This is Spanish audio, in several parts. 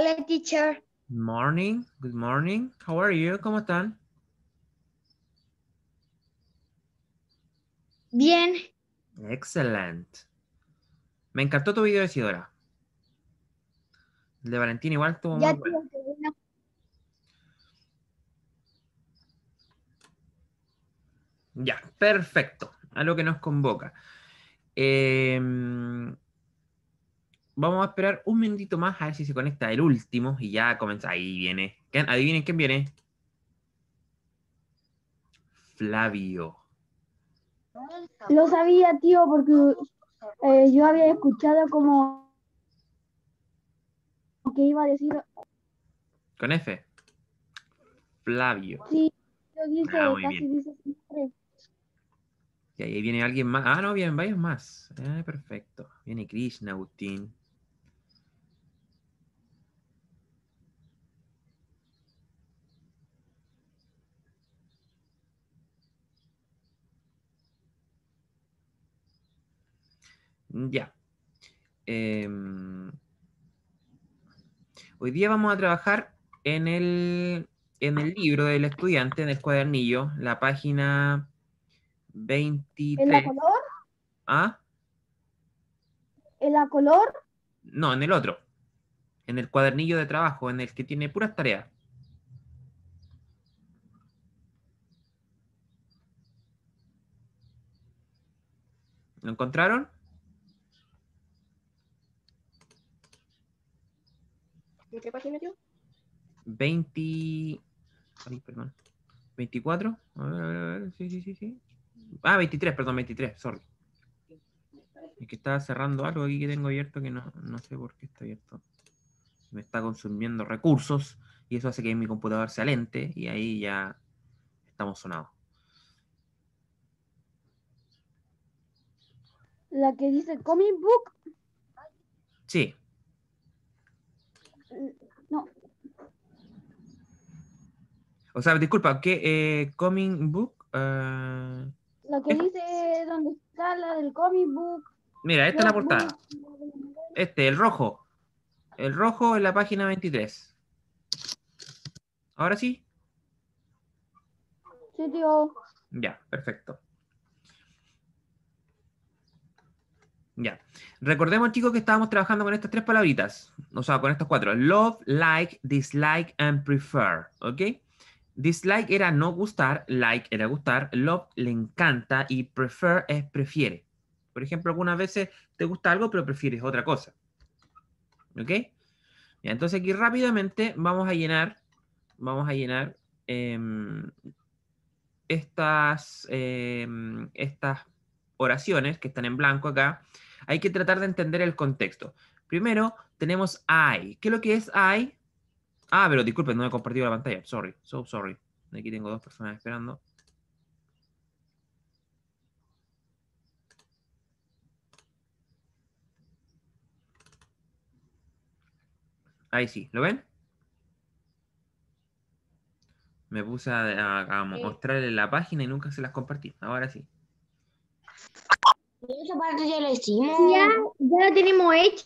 Hola, teacher. Good morning. Good morning. How are you? ¿Cómo están? Bien. Excelente. Me encantó tu video de Sidora. El de Valentín igual ya Ya, perfecto. A lo que nos convoca. Em, vamos a esperar un minutito más a ver si se conecta el último y ya comienza. Ahí viene. Adivinen quién viene. Flavio. Lo sabía, tío, porque eh, yo había escuchado como que iba a decir. Con F. Flavio. Sí, lo dice, ah, siempre. Y ahí viene alguien más. Ah, no, bien, varios más. Ah, perfecto. Viene Krishna, Agustín. Mm, ya. Em, hoy día vamos a trabajar en el, en el libro del estudiante, en el cuadernillo, la página 23. ¿En la color? ¿Ah? ¿En la color? No, en el otro. En el cuadernillo de trabajo, en el que tiene puras tareas. ¿Lo encontraron? qué página yo? 20. perdón. 24. A ver, a ver, Sí, sí, sí, Ah, 23, perdón, 23, sorry. Es que estaba cerrando algo aquí que tengo abierto que no, no sé por qué está abierto. Me está consumiendo recursos y eso hace que mi computador se alente y ahí ya estamos sonados. La que dice comic book. Sí, no. O sea, disculpa, ¿qué eh, comic book? Ah? Lo que dice dónde está la del comic book. Mira, esta es la portada. Este, el rojo. El rojo en la página 23. ¿Ahora sí? Sí, tío. Ya, perfecto. Ya. Recordemos, chicos, que estábamos trabajando con estas tres palabritas. O sea, con estas cuatro. Love, like, dislike, and prefer. ¿Ok? Dislike era no gustar, like era gustar, love le encanta y prefer es prefiere. Por ejemplo, algunas veces te gusta algo pero prefieres otra cosa. ¿Ok? Ya, entonces aquí rápidamente vamos a llenar, vamos a llenar em, estas, em, estas oraciones que están en blanco acá hay que tratar de entender el contexto. Primero, tenemos I. ¿Qué es lo que es I? Ah, pero disculpen, no he compartido la pantalla. Sorry, so sorry. Aquí tengo dos personas esperando. Ahí sí, ¿lo ven? Me puse a, a mostrarle la página y nunca se las compartí. Ahora sí. Esa parte ya la hicimos. Ya, ya la tenemos hecha.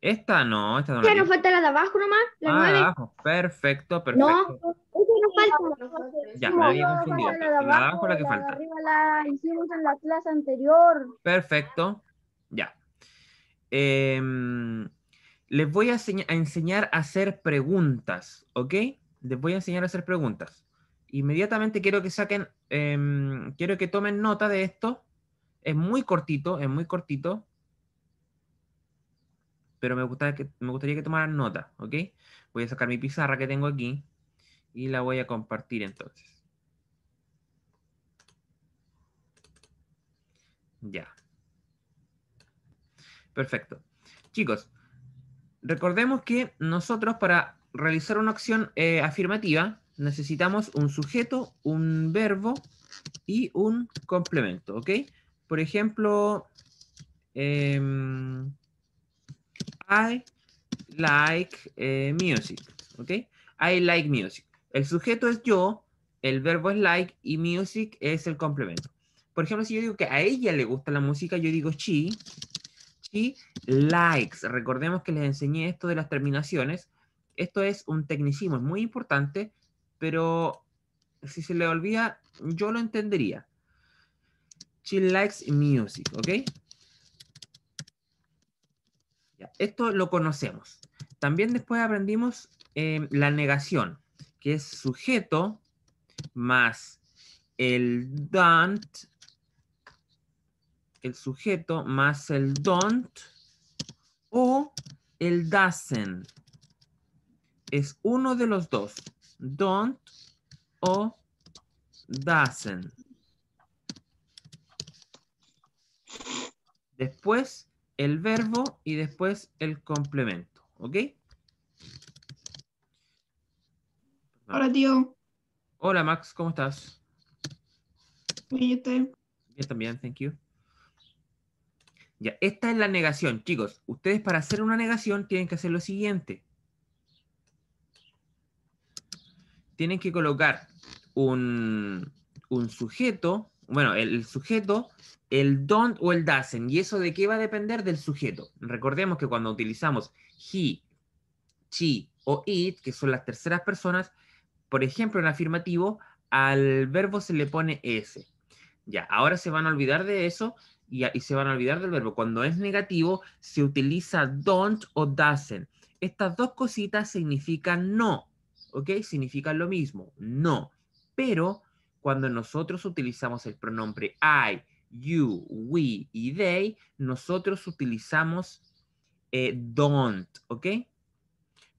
Esta no, esta no. Ya nos falta la de abajo nomás, la ah, abajo, perfecto, perfecto. No, esta nos falta. Ya, me había confundido. La de abajo, la que falta. arriba la hicimos en la clase anterior. Perfecto, ya. Em, les voy a, enseñar a hacer preguntas, ¿ok? Les voy a enseñar a hacer preguntas. Inmediatamente quiero que saquen, em, quiero que tomen nota de esto es muy cortito, es muy cortito. Pero me, gusta que, me gustaría que tomaran nota, ¿ok? Voy a sacar mi pizarra que tengo aquí y la voy a compartir entonces. Ya. Perfecto. Chicos, recordemos que nosotros para realizar una acción eh, afirmativa necesitamos un sujeto, un verbo y un complemento, ¿ok? Por ejemplo, em, I like eh, music, I like music. El sujeto es yo, el verbo es like y music es el complemento. Por ejemplo, si yo digo que a ella le gusta la música, yo digo she, she likes. Recordemos que les enseñé esto de las terminaciones. Esto es un tecnicismo, es muy importante, pero si se le olvida, yo lo entendería. She likes music, ¿ok? esto lo conocemos. También después aprendimos em, la negación, que es sujeto más el don't, el sujeto más el don't o el doesn't. Es uno de los dos, don't o doesn't. después el verbo y después el complemento, ¿ok? Hola, tío. Hola, Max, ¿cómo estás? Bien, usted? Yo también, thank you. Ya, esta es la negación, chicos. Ustedes para hacer una negación tienen que hacer lo siguiente. Tienen que colocar un, un sujeto bueno, el sujeto, el don't o el doesn't. ¿Y eso de qué va a depender? Del sujeto. Recordemos que cuando utilizamos he, she o it, que son las terceras personas, por ejemplo, en afirmativo, al verbo se le pone s. Ya, ahora se van a olvidar de eso y, se van a olvidar del verbo. Cuando es negativo, se utiliza don't o doesn't. Estas dos cositas significan no, ¿ok? Significan lo mismo, no. Pero cuando nosotros utilizamos el pronombre I, you, we y they, nosotros utilizamos eh, don't, ¿ok?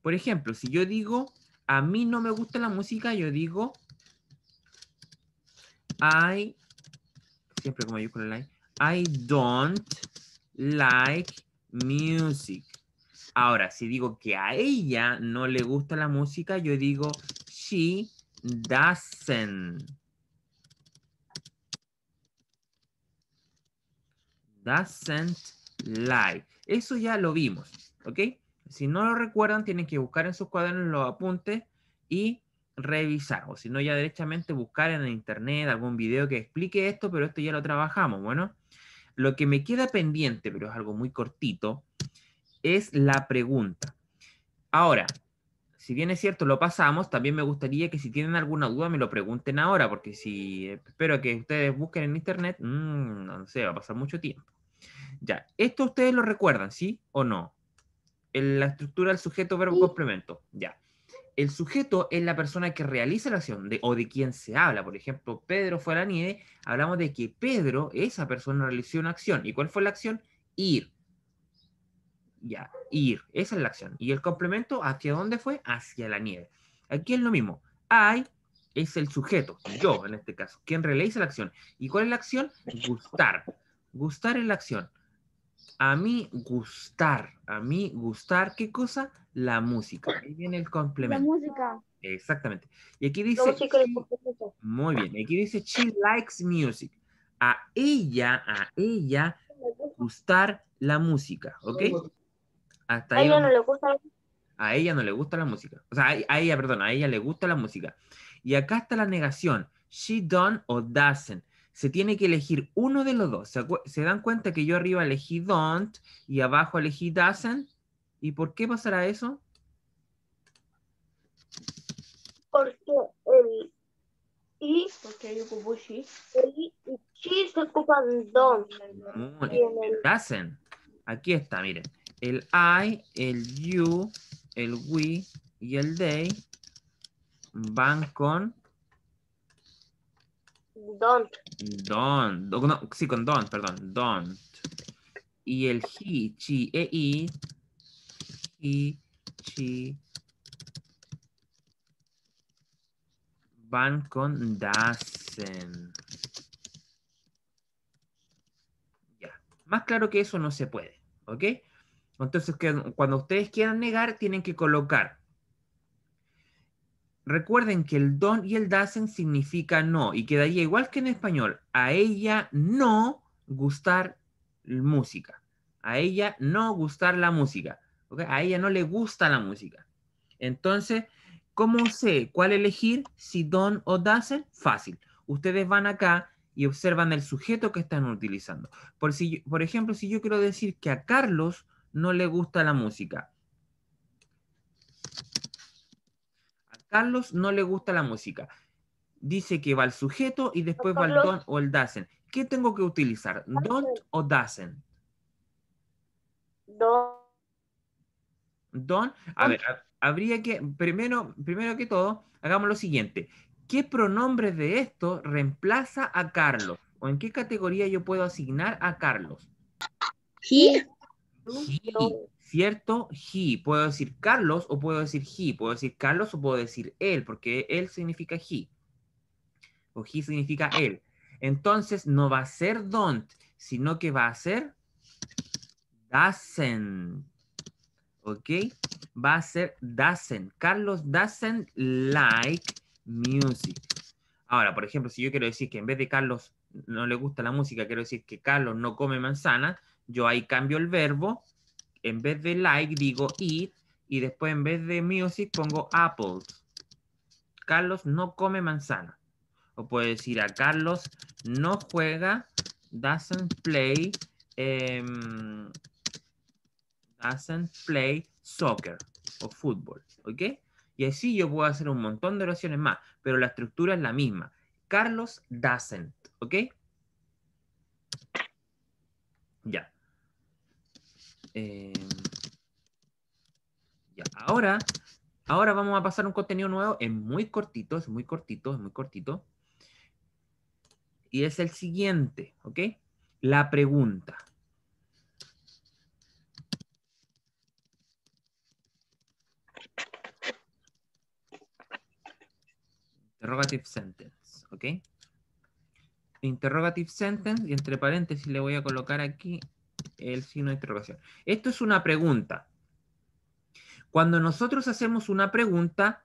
Por ejemplo, si yo digo, a mí no me gusta la música, yo digo, I, siempre con I don't like music. Ahora, si digo que a ella no le gusta la música, yo digo, she doesn't Doesn't lie. Eso ya lo vimos, ¿ok? Si no lo recuerdan, tienen que buscar en sus cuadernos los apuntes y revisar. O si no, ya directamente buscar en el internet algún video que explique esto, pero esto ya lo trabajamos. Bueno, lo que me queda pendiente, pero es algo muy cortito, es la pregunta. Ahora, si bien es cierto, lo pasamos, también me gustaría que si tienen alguna duda me lo pregunten ahora, porque si espero que ustedes busquen en internet, mm, no sé, va a pasar mucho tiempo. Ya, esto ustedes lo recuerdan, ¿sí o no? la estructura del sujeto, verbo, complemento. Ya. El sujeto es la persona que realiza la acción o de quien se habla. Por ejemplo, Pedro fue a la nieve, hablamos de que Pedro, esa persona, realizó una acción. ¿Y cuál fue la acción? Ir ya, ir, esa es la acción. Y el complemento, ¿hacia dónde fue? Hacia la nieve. Aquí es lo mismo. I es el sujeto, yo en este caso, quien realiza la acción. ¿Y cuál es la acción? Gustar. Gustar es la acción. A mí gustar, a mí gustar, ¿qué cosa? La música. Ahí viene el complemento. La música. Exactamente. Y aquí dice... Muy bien, aquí dice, she likes music. A ella, a ella, gustar la música, ¿ok? a ella no le gusta la música. A ella O sea, a ella, perdón, a ella le gusta la música. Y acá está la negación. She don't o doesn't. Se tiene que elegir uno de los dos. ¿Se, dan cuenta que yo arriba elegí don't y abajo elegí doesn't? ¿Y por qué pasará eso? Porque el y, porque yo ocupo she. y she se don't. Doesn't. Aquí está, miren el I, el you, el we y el they van con... Don't. Don't. sí, con don't, perdón. Don't. Y el he, she, e, i. He, she. Van con dasen. Ya. Más claro que eso no se puede. ¿Ok? Entonces, cuando ustedes quieran negar, tienen que colocar. Recuerden que el don y el dasen significa no y quedaría igual que en español. A ella no gustar música. A ella no gustar la música. A ella no le gusta la música. Entonces, ¿cómo sé cuál elegir si don o dasen? Fácil. Ustedes van acá y observan el sujeto que están utilizando. Por, si, por ejemplo, si yo quiero decir que a Carlos no le gusta la música. A Carlos no le gusta la música. Dice que va el sujeto y después va el don o el doesn't. ¿Qué tengo que utilizar? Don o doesn't? Don. Don. A ver, habría que, primero, primero que todo, hagamos lo siguiente. ¿Qué pronombre de esto reemplaza a Carlos? ¿O en qué categoría yo puedo asignar a Carlos? He. ¿cierto? He. Puedo decir Carlos o puedo decir he. Puedo decir Carlos o puedo decir él, porque él significa he. O he significa él. Entonces no va a ser don't, sino que va a ser doesn't. ¿Ok? Va a ser doesn't. Carlos doesn't like music. Ahora, por ejemplo, si yo quiero decir que en vez de Carlos no le gusta la música, quiero decir que Carlos no come manzana, yo ahí cambio el verbo. En vez de like digo eat. Y después en vez de music pongo apples. Carlos no come manzana. O puede decir a Carlos no juega, doesn't play, em, doesn't play soccer o fútbol. ¿Ok? Y así yo puedo hacer un montón de oraciones más, pero la estructura es la misma. Carlos doesn't, ¿ok? Eh, ya. Ahora, ahora vamos a pasar un contenido nuevo. Es muy cortito, es muy cortito, es muy cortito. Y es el siguiente, ¿ok? La pregunta. Interrogative sentence, ¿ok? interrogative sentence, y entre paréntesis le voy a colocar aquí el signo de interrogación. Esto es una pregunta. Cuando nosotros hacemos una pregunta,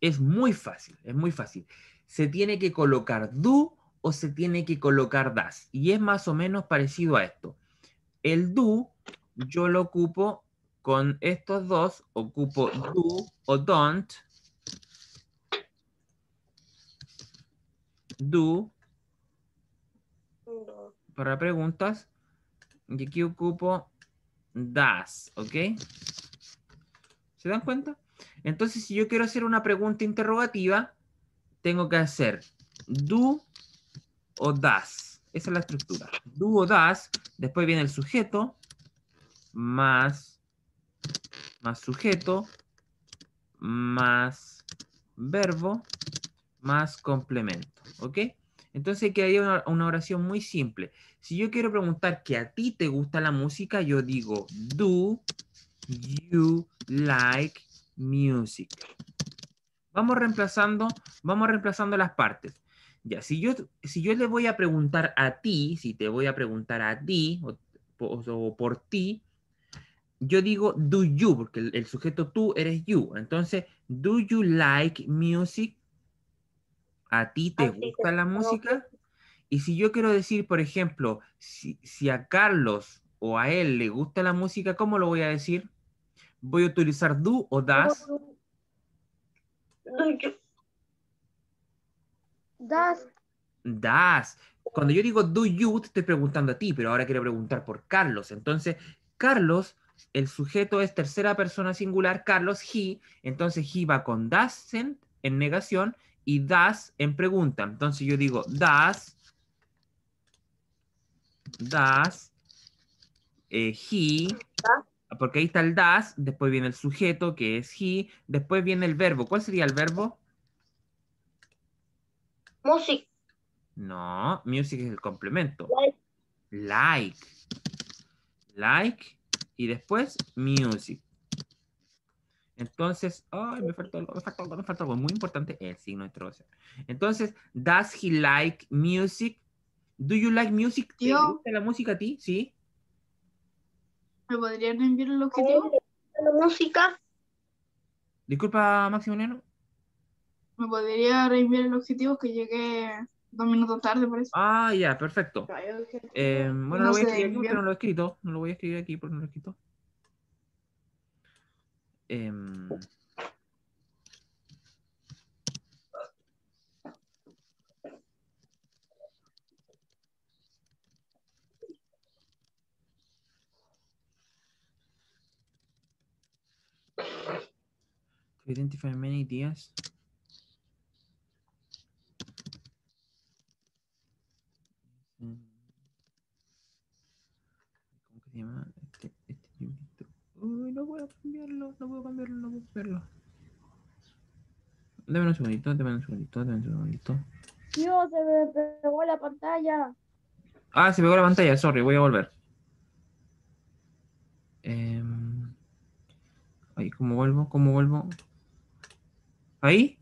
es muy fácil, es muy fácil. Se tiene que colocar do o se tiene que colocar das. Y es más o menos parecido a esto. El do yo lo ocupo con estos dos, ocupo do o don't. Do para preguntas. Y aquí ocupo das, ¿ok? ¿Se dan cuenta? Entonces, si yo quiero hacer una pregunta interrogativa, tengo que hacer do o das. Esa es la estructura. Do o das, después viene el sujeto, más, más sujeto, más verbo, más complemento, ¿ok? Entonces que hay una, oración muy simple. Si yo quiero preguntar que a ti te gusta la música, yo digo, do you like music? Vamos reemplazando, vamos reemplazando las partes. Ya, si yo, si yo le voy a preguntar a ti, si te voy a preguntar a ti o, por ti, yo digo do you, porque el sujeto tú eres you. Entonces, do you like music? ¿A ti te ah, gusta la música? Y si yo quiero decir, por ejemplo, si, a Carlos o a él le gusta la música, ¿cómo lo voy a decir? ¿Voy a utilizar do o das? Das. Das. Cuando yo digo do you, te estoy preguntando a ti, pero ahora quiero preguntar por Carlos. Entonces, Carlos, el sujeto es tercera persona singular, Carlos, he. Entonces, he va con das en negación y das en pregunta. Entonces yo digo, das, das, eh, he, porque ahí está el das, después viene el sujeto que es he, después viene el verbo. ¿Cuál sería el verbo? Music. No, music es el complemento. Like. Like y después music. Entonces, ay, me faltó algo, me faltó algo, me faltó algo muy importante, el signo de interrogación. Entonces, does he like music? Do you like music? ¿Te gusta la música a ti? ¿Sí? ¿Me podría enviar el objetivo? La música. Disculpa, Maximiliano. Me podría reenviar el objetivo que llegué dos minutos tarde, por eso. Ah, ya, perfecto. Eh, bueno, lo voy a escribir aquí no lo he escrito. No lo voy a escribir aquí porque no lo he escrito. to identify many ideas. Mm. ¿Cómo que se llama? Uy, no puedo cambiarlo, no puedo cambiarlo, no puedo cambiarlo. Dame un segundito, dame un segundito, dame un segundito. Dios, se me pegó la pantalla. Ah, se pegó la pantalla, sorry, voy a volver. Em, ahí, ¿cómo vuelvo? ¿Cómo vuelvo? ¿Ahí?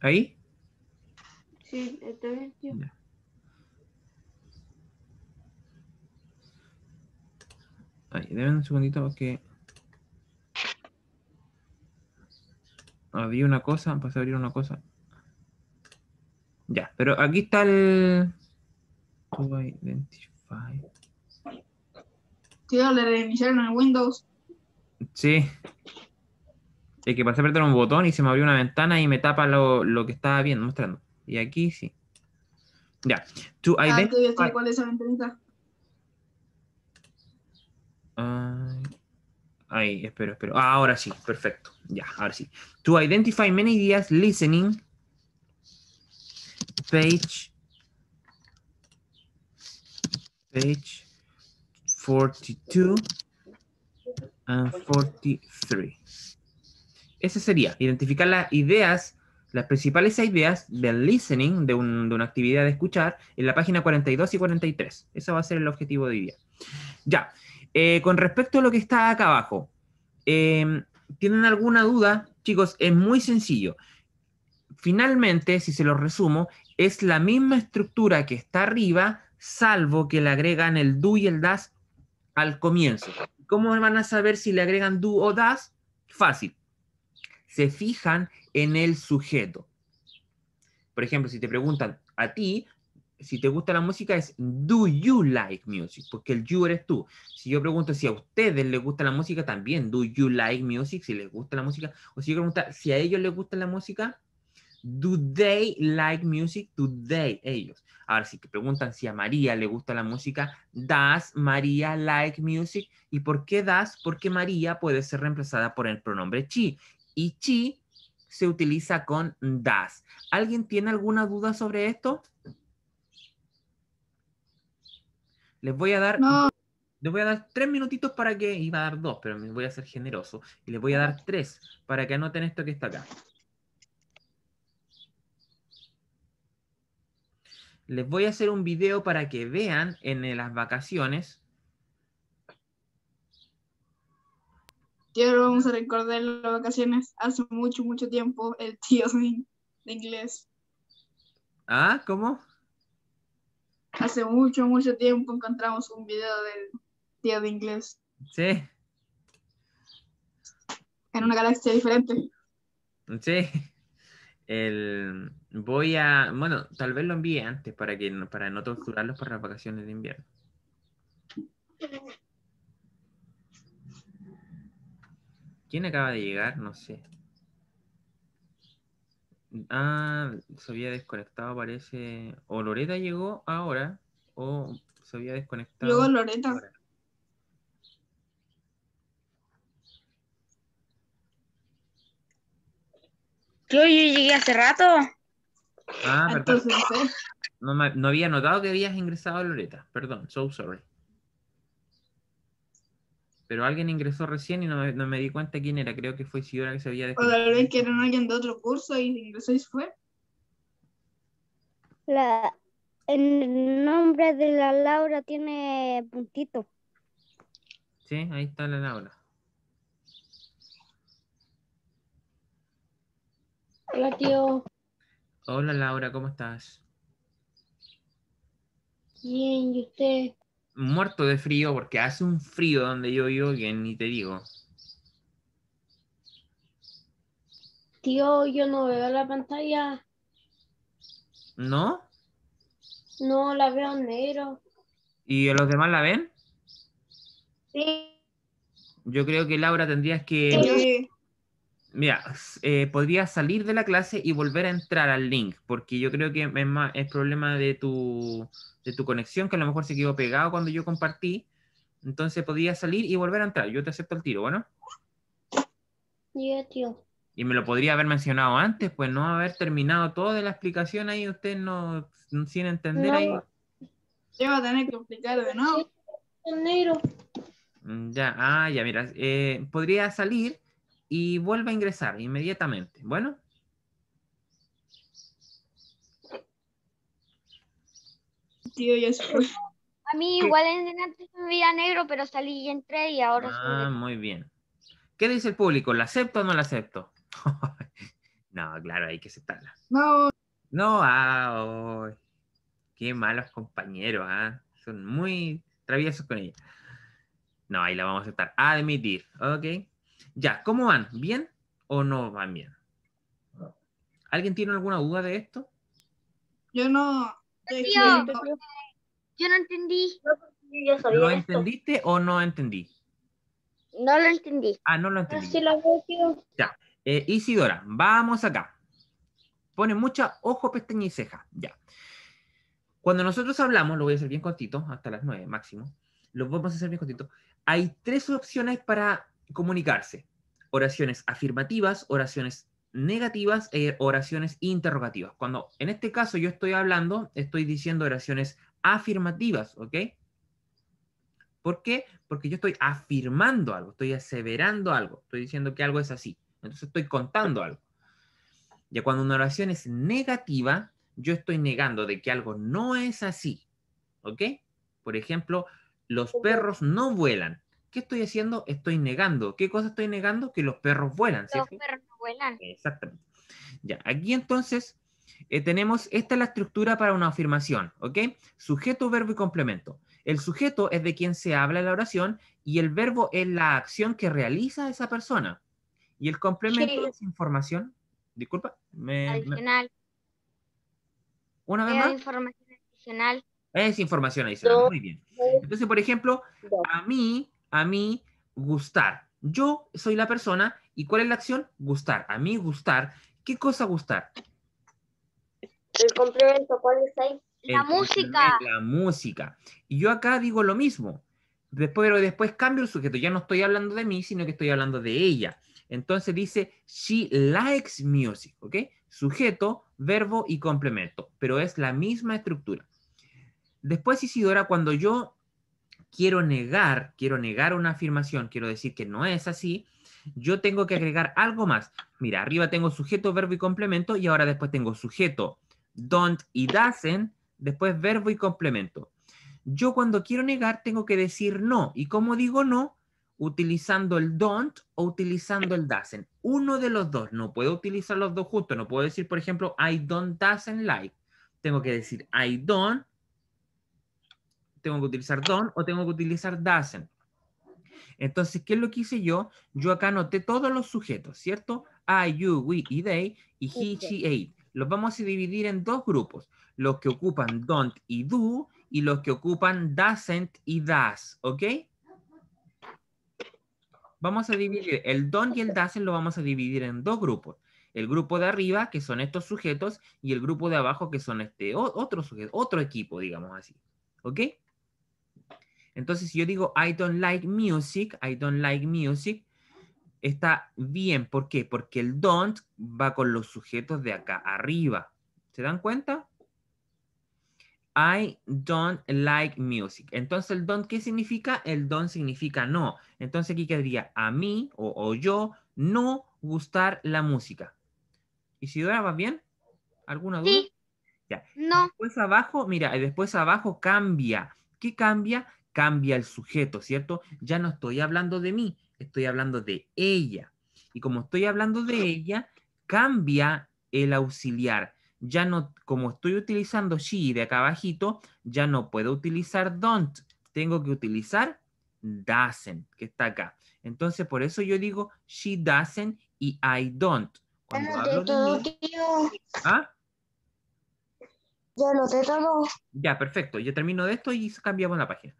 ¿Ahí? Sí, está bien, tío. Ahí, un segundito porque había una cosa, pasé a abrir una cosa. Ya, pero aquí está el... To identify. Tío, le reiniciaron el Windows. Sí. Es que pasé a apretar un botón y se me abrió una ventana y me tapa lo, lo que estaba viendo, mostrando. Y aquí sí. Ya. To ah, identify. cuál es esa ventanita? ahí, espero, espero. Ah, ahora sí, perfecto. Ya, ahora sí. To identify many ideas listening, page, page 42 and 43. Ese sería identificar las ideas, las principales ideas del listening, de, de una actividad de escuchar, en la página 42 y 43. Ese va a ser el objetivo de hoy día. Ya. Eh, con respecto a lo que está acá abajo, em, ¿tienen alguna duda? Chicos, es muy sencillo. Finalmente, si se lo resumo, es la misma estructura que está arriba, salvo que le agregan el do y el das al comienzo. ¿Cómo van a saber si le agregan do o das? Fácil. Se fijan en el sujeto. Por ejemplo, si te preguntan a ti, si te gusta la música es do you like music, porque el you eres tú. Si yo pregunto si a ustedes les gusta la música, también do you like music, si les gusta la música, o si yo pregunto si a ellos les gusta la música, do they like music, do they, ellos. Ahora, si te preguntan si a María le gusta la música, does María like music, y por qué das? porque María puede ser reemplazada por el pronombre she, y she se utiliza con does. ¿Alguien tiene alguna duda sobre esto? Les voy a dar. voy a dar tres minutitos para que. Iba a dar dos, pero me voy a ser generoso. Y les voy a dar tres para que anoten esto que está acá. Les voy a hacer un video para que vean en eh, las vacaciones. Quiero a recordar las vacaciones hace mucho, mucho tiempo, el tío de inglés. ¿Ah? ¿Cómo? hace mucho, mucho tiempo encontramos un video del Tío de inglés. Sí. En una galaxia diferente. Sí. voy a, bueno, tal vez lo envíe antes para que para no torturarlos para las vacaciones de invierno. ¿Quién acaba de llegar? No sé. Ah, se había desconectado, parece. O Loreta llegó ahora, o se había desconectado. Luego Loreta. Yo, yo llegué hace rato. Ah, ah perdón. no, no, había notado que habías ingresado Loreta. Perdón, so sorry pero alguien ingresó recién y no me, di cuenta quién era. Creo que fue Isidora que se había O tal vez que era alguien de otro curso y ingresó y fue. La, el nombre de la Laura tiene puntito. Sí, ahí está la Laura. Hola, tío. Hola, Laura, ¿cómo estás? Bien, ¿y usted? muerto de frío porque hace un frío donde yo vivo que ni te digo. Tío, yo no veo la pantalla. ¿No? No, la veo en negro. ¿Y los demás la ven? Sí. Yo creo que Laura tendrías que... Mira, eh, podría salir de la clase y volver a entrar al link, porque yo creo que es, problema de tu, conexión, que a lo mejor se quedó pegado cuando yo compartí. Entonces podría salir y volver a entrar. Yo te acepto el tiro, ¿bueno? tío. Y me lo podría haber mencionado antes, pues no haber terminado toda la explicación ahí, usted no, sin entender ahí. Yo va a tener que explicar de nuevo. Mm, ya, ah, ya, mira, eh, podría salir y vuelve a ingresar inmediatamente. Bueno. A mí igual en antes me veía negro, pero salí y entré y ahora... Ah, muy bien. ¿Qué dice el público? ¿La acepto o no la acepto? no, claro, hay que aceptarla. No. No, ay qué malos compañeros, ¿ah? Son muy traviesos con ella. No, ahí la vamos a aceptar. Admitir, ok. Ya, ¿cómo van? ¿Bien o no van bien? ¿Alguien tiene alguna duda de esto? Yo no. Yo, no entendí. ¿Lo entendiste o no entendí? No lo entendí. Ah, no lo entendí. ya. Eh, Isidora, vamos acá. Pone mucha ojo, pestaña y ceja. Ya. Cuando nosotros hablamos, lo voy a hacer bien cortito, hasta las nueve máximo, lo vamos a hacer bien cortito, hay tres opciones para comunicarse oraciones afirmativas, oraciones negativas e oraciones interrogativas. Cuando en este caso yo estoy hablando, estoy diciendo oraciones afirmativas, ¿ok? ¿Por qué? Porque yo estoy afirmando algo, estoy aseverando algo, estoy diciendo que algo es así. Entonces estoy contando algo. Ya cuando una oración es negativa, yo estoy negando de que algo no es así, ¿ok? Por ejemplo, los perros no vuelan. ¿qué estoy haciendo? Estoy negando. ¿Qué cosa estoy negando? Que los perros vuelan. Los perros perros vuelan. Exactamente. Ya, aquí entonces eh, tenemos, esta es la estructura para una afirmación, ¿ok? Sujeto, verbo y complemento. El sujeto es de quien se habla en la oración y el verbo es la acción que realiza esa persona. Y el complemento es información. Disculpa. adicional. Una vez más. Información adicional. Es información adicional, muy bien. Entonces, por ejemplo, a mí a mí gustar. Yo soy la persona y ¿cuál es la acción? Gustar. A mí gustar. ¿Qué cosa gustar? El complemento, ¿cuál es ahí? La música. La música. Y yo acá digo lo mismo. Después, pero después cambio el sujeto. Ya no estoy hablando de mí, sino que estoy hablando de ella. Entonces dice, she likes music, ¿ok? Sujeto, verbo y complemento, pero es la misma estructura. Después Isidora, cuando yo quiero negar, quiero negar una afirmación, quiero decir que no es así, yo tengo que agregar algo más. Mira, arriba tengo sujeto, verbo y complemento y ahora después tengo sujeto, don't y doesn't, después verbo y complemento. Yo cuando quiero negar tengo que decir no. ¿Y cómo digo no? Utilizando el don't o utilizando el doesn't. Uno de los dos. No puedo utilizar los dos juntos. No puedo decir, por ejemplo, I don't doesn't like. Tengo que decir I don't tengo que utilizar don o tengo que utilizar doesn't. Entonces, ¿qué es lo que hice yo? Yo acá anoté todos los sujetos, ¿cierto? I, you, we y they y he, she, it. Los vamos a dividir en dos grupos. Los que ocupan don't y do y los que ocupan doesn't y does, ¿ok? Vamos a dividir el don y el doesn't lo vamos a dividir en dos grupos. El grupo de arriba, que son estos sujetos, y el grupo de abajo, que son este otro sujeto, otro equipo, digamos así. ¿Ok? Entonces, si yo digo, I don't like music, I don't like music, está bien. ¿Por qué? Porque el don't va con los sujetos de acá arriba. ¿Se dan cuenta? I don't like music. Entonces, el don't, ¿qué significa? El don't significa no. Entonces, aquí quedaría a mí o, yo no gustar la música. ¿Y si Isidora, ¿vas bien? ¿Alguna duda? No. Después abajo, mira, después abajo cambia. ¿Qué cambia? cambia el sujeto, ¿cierto? Ya no estoy hablando de mí, estoy hablando de ella. Y como estoy hablando de ella, cambia el auxiliar. Ya no, como estoy utilizando she de acá abajito, ya no puedo utilizar don't. Tengo que utilizar doesn't, que está acá. Entonces, por eso yo digo she doesn't y I don't. ¿ah? Ya te todo. Ya, perfecto. Yo termino de esto y cambiamos la página.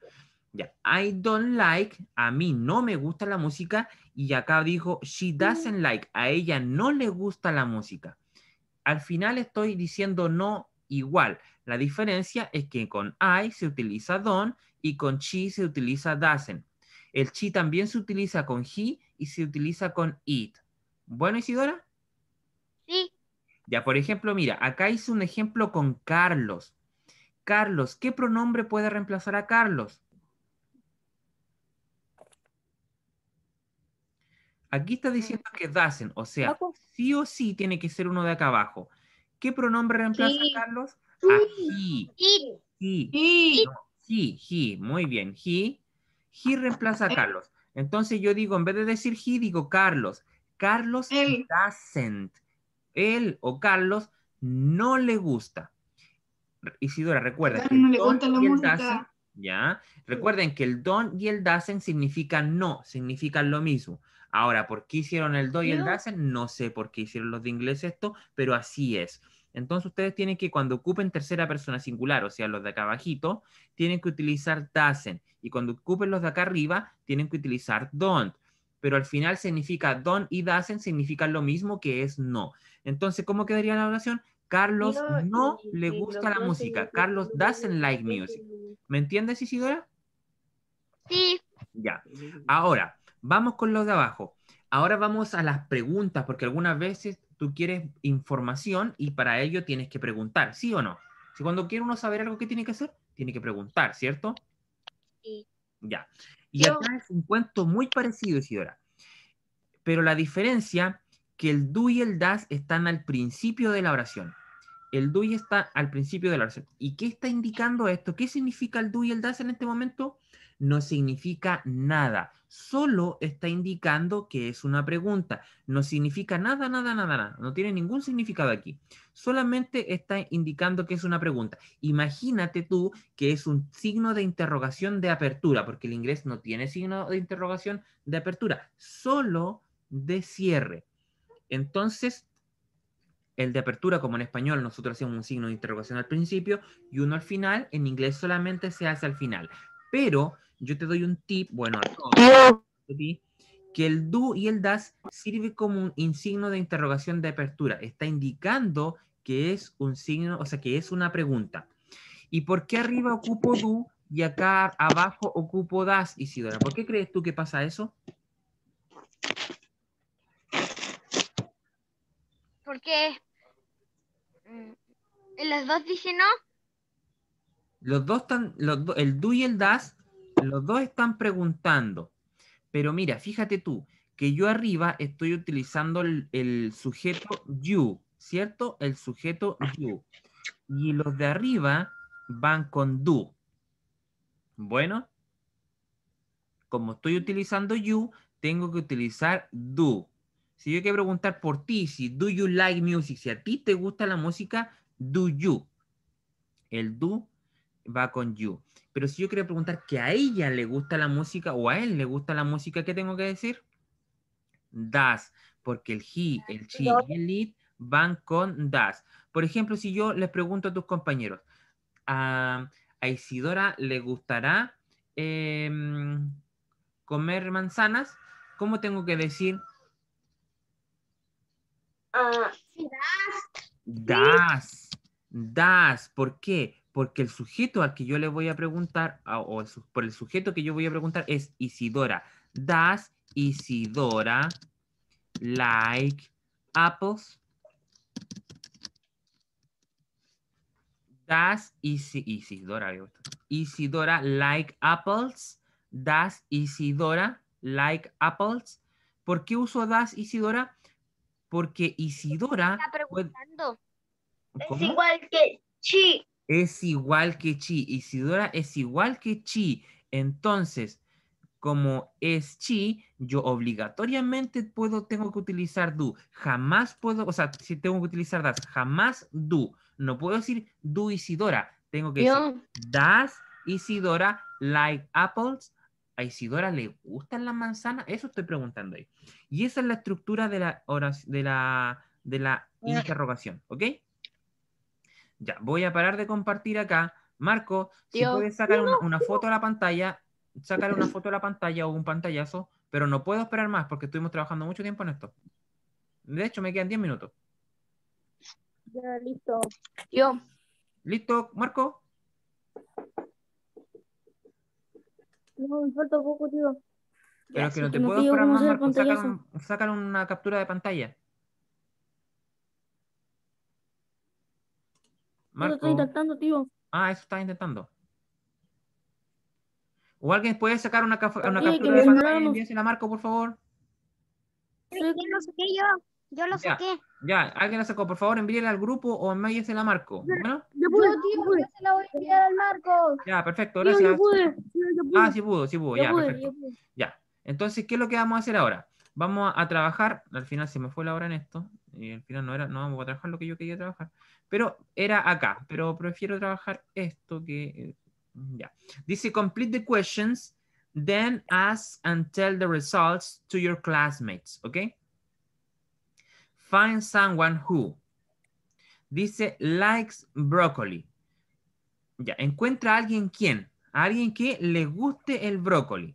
Ya. I don't like, a mí no me gusta la música. Y acá dijo, she mm. doesn't like, a ella no le gusta la música. Al final estoy diciendo no igual. La diferencia es que con I se utiliza don y con she se utiliza doesn't. El she también se utiliza con he y se utiliza con it. Bueno, Isidora. Ya, por ejemplo, mira, acá hice un ejemplo con Carlos. Carlos, ¿qué pronombre puede reemplazar a Carlos? Aquí está diciendo que doesn't, o sea, sí o sí tiene que ser uno de acá abajo. ¿Qué pronombre reemplaza a Carlos? he. Sí. He. he, he. Muy bien, he. He reemplaza a eh. Carlos. Entonces yo digo, en vez de decir he, digo Carlos. Carlos doesn't él o Carlos no le gusta. Isidora, recuerda. ya. Recuerden que el don y el dasen significan no, significan lo mismo. Ahora, ¿por qué hicieron el do y el dasen? No sé por qué hicieron los de inglés esto, pero así es. Entonces ustedes tienen que cuando ocupen tercera persona singular, o sea, los de acá abajito, tienen que utilizar dasen. Y cuando ocupen los de acá arriba, tienen que utilizar don't pero al final significa don y doesn't significa lo mismo que es no. Entonces, ¿cómo quedaría la oración? Carlos no, le gusta la música. Carlos doesn't like music. ¿Me entiendes, Isidora? Sí. Ya. Ahora, vamos con lo de abajo. Ahora vamos a las preguntas, porque algunas veces tú quieres información y para ello tienes que preguntar, ¿sí o no? Si cuando quiere uno saber algo, ¿qué tiene que hacer? Tiene que preguntar, ¿cierto? Sí. Ya. Y acá es un cuento muy parecido, Isidora. Pero la diferencia que el do y el das están al principio de la oración. El do y está al principio de la oración. ¿Y qué está indicando esto? ¿Qué significa el do y el das en este momento? no significa nada. Solo está indicando que es una pregunta. No significa nada, nada, nada, nada. No tiene ningún significado aquí. Solamente está indicando que es una pregunta. Imagínate tú que es un signo de interrogación de apertura, porque el inglés no tiene signo de interrogación de apertura, solo de cierre. Entonces, el de apertura, como en español nosotros hacemos un signo de interrogación al principio y uno al final, en inglés solamente se hace al final. Pero yo te doy un tip, bueno, que el do y el das sirve como un signo de interrogación de apertura. Está indicando que es un signo, o sea, que es una pregunta. ¿Y por qué arriba ocupo do y acá abajo ocupo das, Isidora? ¿Por qué crees tú que pasa eso? Porque mm, en las dos dije, no los dos están, el do y el das, los dos están preguntando. Pero mira, fíjate tú, que yo arriba estoy utilizando el, el sujeto you, ¿cierto? El sujeto you. Y los de arriba van con do. Bueno, como estoy utilizando you, tengo que utilizar do. Si yo quiero preguntar por ti, si do you like music, si a ti te gusta la música, do you. El do va con you. Pero si yo quiero preguntar que a ella le gusta la música o a él le gusta la música, ¿qué tengo que decir? Das, porque el he, el she el it van con das. Por ejemplo, si yo les pregunto a tus compañeros, ah, a, Isidora le gustará em, comer manzanas, ¿cómo tengo que decir? Ah, das. Das. Das. ¿Por qué? porque el sujeto al que yo le voy a preguntar, o por el sujeto que yo voy a preguntar es Isidora. ¿Das Isidora like apples? ¿Das Isidora, Isidora like apples? ¿Das Isidora like apples? ¿Por qué uso das Isidora? Porque Isidora... Está preguntando. Es igual que she es igual que chi. Isidora es igual que chi. Entonces, como es chi, yo obligatoriamente puedo, tengo que utilizar do. Jamás puedo, o sea, si tengo que utilizar das, jamás do. No puedo decir do Isidora. Tengo que decir das Isidora like apples. ¿A Isidora le gustan las manzanas? Eso estoy preguntando ahí. Y esa es la estructura de la, de la, de la eh. interrogación, ¿ok? Ya, voy a parar de compartir acá. Marco, si puedes sacar una, foto a la pantalla, sacar una foto a la pantalla o un pantallazo, pero no puedo esperar más porque estuvimos trabajando mucho tiempo en esto. De hecho, me quedan 10 minutos. Ya, listo. Yo. ¿Listo, Marco? No, me falta poco, tío. Pero que no te puedo esperar más, Marco. Sácale sacar una captura de pantalla. Marco. Eso está intentando, tío. Ah, eso está intentando. ¿O alguien puede sacar una, una captura de pantalla y la Marco, por favor? yo lo saqué yo. Yo lo ya, saqué. Ya, alguien la sacó. Por favor, envíela al grupo o envíesela la Marco. Bueno. Yo pude, tío, yo se la voy a enviar al Marco. Ya, perfecto, gracias. Ah, sí pudo, sí pudo. ya, perfecto. Ya. Entonces, ¿qué es lo que vamos a hacer ahora? vamos a, trabajar, al final se me fue la hora en esto, y al final no, era, no vamos a trabajar lo que yo quería trabajar, pero era acá, pero prefiero trabajar esto que... Eh, ya. Dice, complete the questions, then ask and tell the results to your classmates, ¿ok? Find someone who. Dice, likes broccoli. Ya, encuentra a alguien quien, a alguien que le guste el brócoli.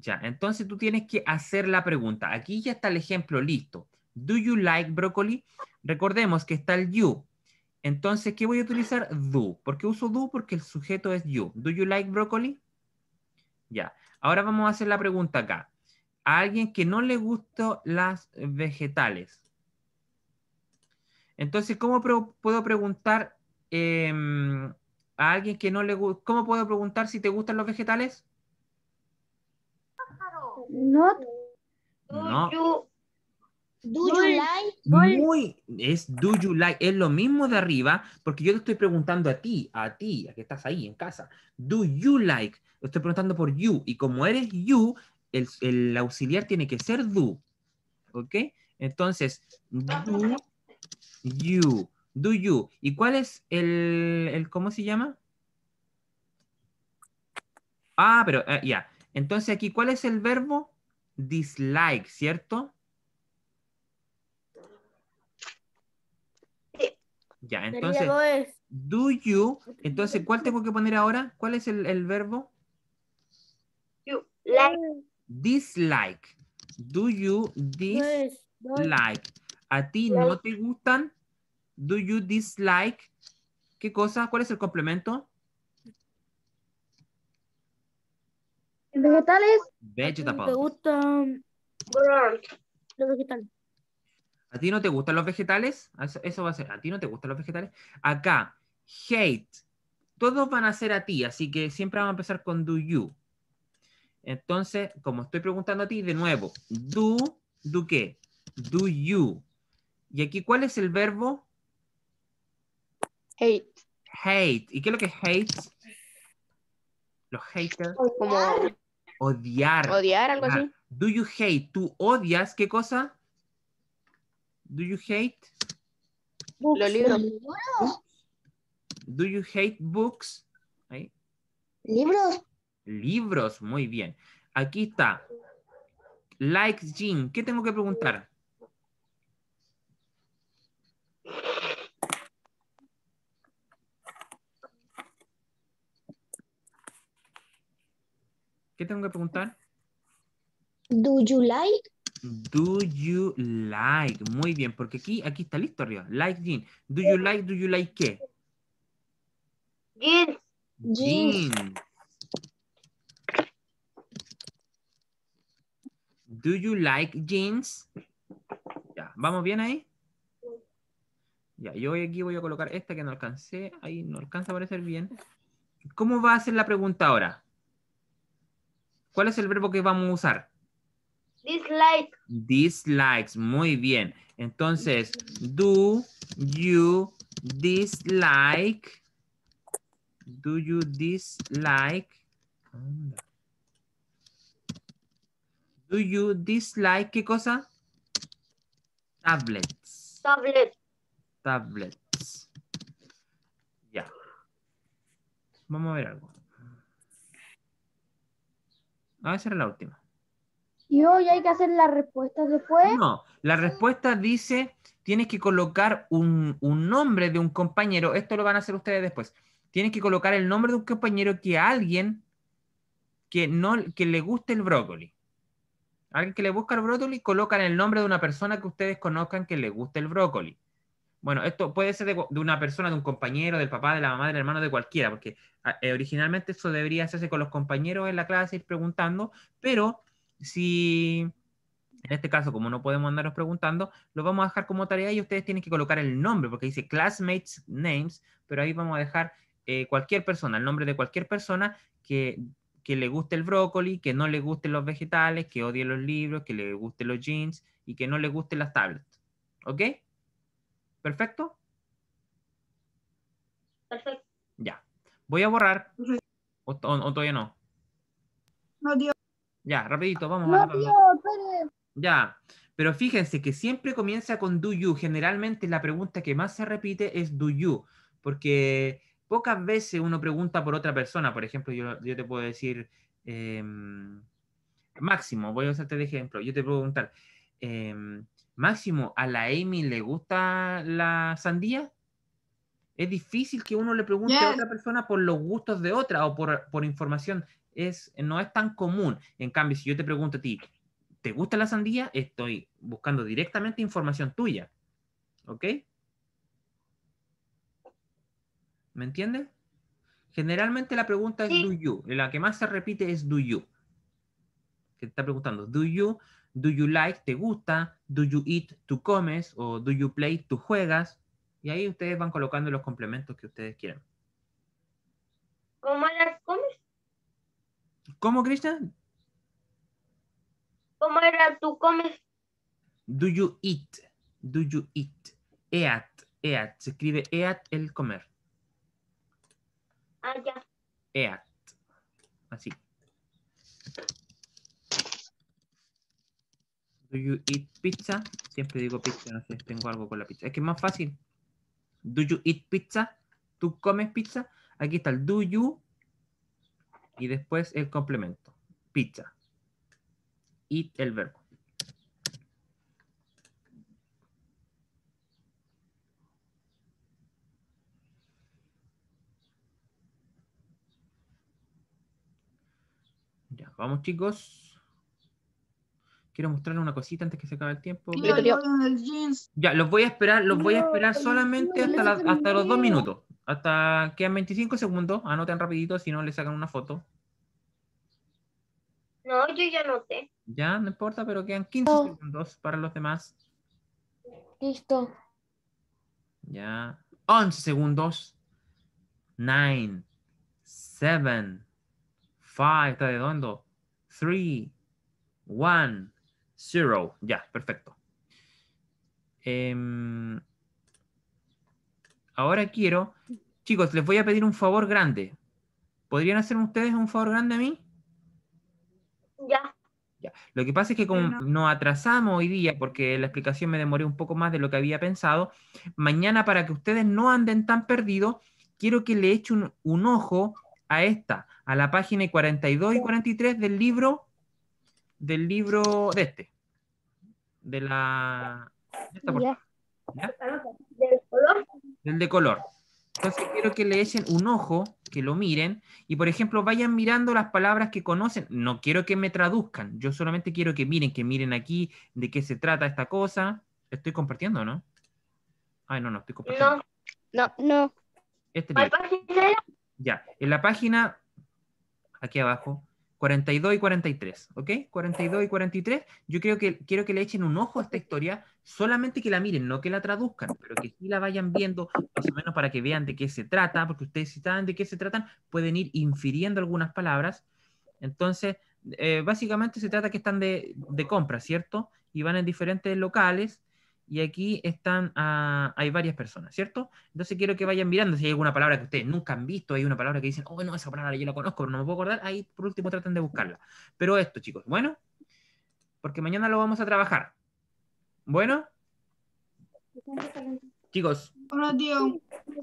Ya, entonces tú tienes que hacer la pregunta. Aquí ya está el ejemplo listo. Do you like broccoli? Recordemos que está el you. Entonces, ¿qué voy a utilizar? Do. ¿Por qué uso do? Porque el sujeto es you. ¿Do you like broccoli? Ya. Ahora vamos a hacer la pregunta acá. A alguien que no le gustan las vegetales. Entonces, ¿cómo puedo preguntar em, a alguien que no le ¿Cómo puedo preguntar si te gustan los vegetales? Not. No. Do you, like? es do you like, es lo mismo de arriba, porque yo te estoy preguntando a ti, a ti, a que estás ahí en casa. Do you like? Lo estoy preguntando por you, y como eres you, el, auxiliar tiene que ser do. ¿Ok? Entonces, do you, do you. ¿Y cuál es el, cómo se llama? Ah, pero, eh, ya. Entonces aquí, ¿cuál es el verbo? Dislike, ¿cierto? Ya, entonces, do you, entonces, ¿cuál tengo que poner ahora? ¿Cuál es el, verbo? You Dislike. Do you pues, dislike? ¿A ti no te gustan? Do you dislike? ¿Qué cosa? ¿Cuál es el complemento? vegetales. Vegetables. gustan. Los vegetales. ¿A ti no te gustan los vegetales? Ah, eso, va a ser. ¿A ti no te gustan los vegetales? Acá, hate. Todos van a ser a ti, así que siempre vamos a empezar con do you. Entonces, como estoy preguntando a ti, de nuevo, do, do qué? Do you. Y aquí, ¿cuál es el verbo? Hate. Hate. ¿Y qué es lo que es hate? Los haters. Como Odiar. Odiar, algo así. Do you hate? ¿Tú odias qué cosa? Do you hate? Los libros. Do you hate books? Libros. Libros, muy bien. Aquí está. Like Jean. ¿Qué tengo que preguntar? ¿Qué tengo que preguntar? Do you like? Do you like? Muy bien, porque aquí, aquí está listo arriba. Like jeans. Do you like, do you like qué? Jeans. Jeans. Do you like jeans? Ya, ¿vamos bien ahí? Ya, yo aquí voy a colocar esta que no alcancé. Ahí no alcanza a aparecer bien. ¿Cómo va a ser la pregunta ahora? ¿Cuál es el verbo que vamos a usar? Dislike. Dislikes, muy bien. Entonces, do you dislike? Do you dislike? Do you dislike qué cosa? Tablets. Tablets. Tablets. Ya. Vamos a ver algo. Ah, esa era la última. ¿Y hoy hay que hacer las respuestas después? No, la respuesta dice, tienes que colocar un, nombre de un compañero, esto lo van a hacer ustedes después, tienes que colocar el nombre de un compañero que alguien que, no, que le guste el brócoli. Alguien que le busca el brócoli, colocan el nombre de una persona que ustedes conozcan que le guste el brócoli. Bueno, esto puede ser de, una persona, de un compañero, del papá, de la mamá, del hermano, de cualquiera, porque ah, eh, originalmente eso debería hacerse con los compañeros en la clase, ir preguntando, pero si en este caso, como no podemos andarnos preguntando, lo vamos a dejar como tarea y ustedes tienen que colocar el nombre, porque dice classmates names, pero ahí vamos a dejar eh, cualquier persona, el nombre de cualquier persona que, que le guste el brócoli, que no le gusten los vegetales, que odie los libros, que le gusten los jeans y que no le gusten las tablets. ¿Ok? ¿Perfecto? Perfecto. Ya. Voy a borrar. ¿O, todavía no? No, dio. Ya, rapidito, vamos. No, Ya. Pero fíjense que siempre comienza con do you. Generalmente la pregunta que más se repite es do you. Porque pocas veces uno pregunta por otra persona. Por ejemplo, yo, yo te puedo decir, em, Máximo, voy a usarte de ejemplo. Yo te puedo preguntar, em, Máximo, ¿a la Amy le gusta la sandía? Es difícil que uno le pregunte a otra persona por los gustos de otra o por, información. Es, no es tan común. En cambio, si yo te pregunto a ti, ¿te gusta la sandía? Estoy buscando directamente información tuya. ¿Ok? ¿Me entiendes? Generalmente la pregunta es do you. La que más se repite es do you. Que está preguntando, do you do you like, te gusta, do you eat, tú comes, o do you play, tú juegas. Y ahí ustedes van colocando los complementos que ustedes quieran. ¿Cómo las comes? ¿Cómo, Cristian? ¿Cómo era tú comes? Do you eat, do you eat, eat, eat, se escribe eat el comer. Ah, ya. Eat, así. Do you eat pizza? Siempre digo pizza, no sé, tengo algo con la pizza. Es que es más fácil. Do you eat pizza? ¿Tú comes pizza? Aquí está el do you y después el complemento. Pizza. Eat el verbo. Ya, vamos chicos quiero mostrarles una cosita antes que se acabe el tiempo. ya, los voy a esperar, los voy a esperar solamente hasta, hasta los dos minutos. Hasta que quedan 25 segundos. Anoten rapidito, si no le sacan una foto. No, yo ya anoté. Ya, no importa, pero quedan 15 segundos para los demás. Listo. Ya. 11 segundos. 9, 7, 5, está dónde? 3, 1. Zero, ya, perfecto. Em, ahora quiero, chicos, les voy a pedir un favor grande. ¿Podrían hacerme ustedes un favor grande a mí? Ya. ya. Lo que pasa es que como nos atrasamos hoy día, porque la explicación me demoré un poco más de lo que había pensado, mañana para que ustedes no anden tan perdidos, quiero que le echen un, un ojo a esta, a la página 42 y 43 del libro del libro de este. De la... De ah, ¿Del color? Del de color. Entonces quiero que le echen un ojo, que lo miren y por ejemplo vayan mirando las palabras que conocen. No quiero que me traduzcan, yo solamente quiero que miren, que miren aquí de qué se trata esta cosa. ¿Estoy compartiendo no? Ay, no, no, estoy compartiendo. No, no, no. Este página? ya, en la página, aquí abajo, 42 y 43, ¿ok? 42 y 43. Yo creo que quiero que le echen un ojo a esta historia, solamente que la miren, no que la traduzcan, pero que sí la vayan viendo, más o menos para que vean de qué se trata, porque ustedes si saben de qué se tratan, pueden ir infiriendo algunas palabras. Entonces, eh, básicamente se trata que están de, de compra, ¿cierto? Y van en diferentes locales y aquí están, ah, hay varias personas, ¿cierto? Entonces quiero que vayan mirando si hay alguna palabra que ustedes nunca han visto, hay una palabra que dicen, oh, no, esa palabra yo la conozco, pero no me puedo acordar, ahí por último traten de buscarla. Pero esto, chicos, bueno, porque mañana lo vamos a trabajar. Bueno. Chicos.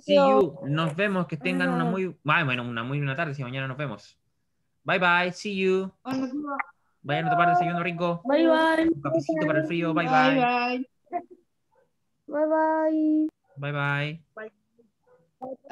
See you. Nos vemos, que tengan una muy, una muy buena tarde, si mañana nos vemos. Bye bye, see you. Vayan a tomar desayuno rico. Bye bye. Un cafecito para el frío, bye, bye. 拜拜。拜拜。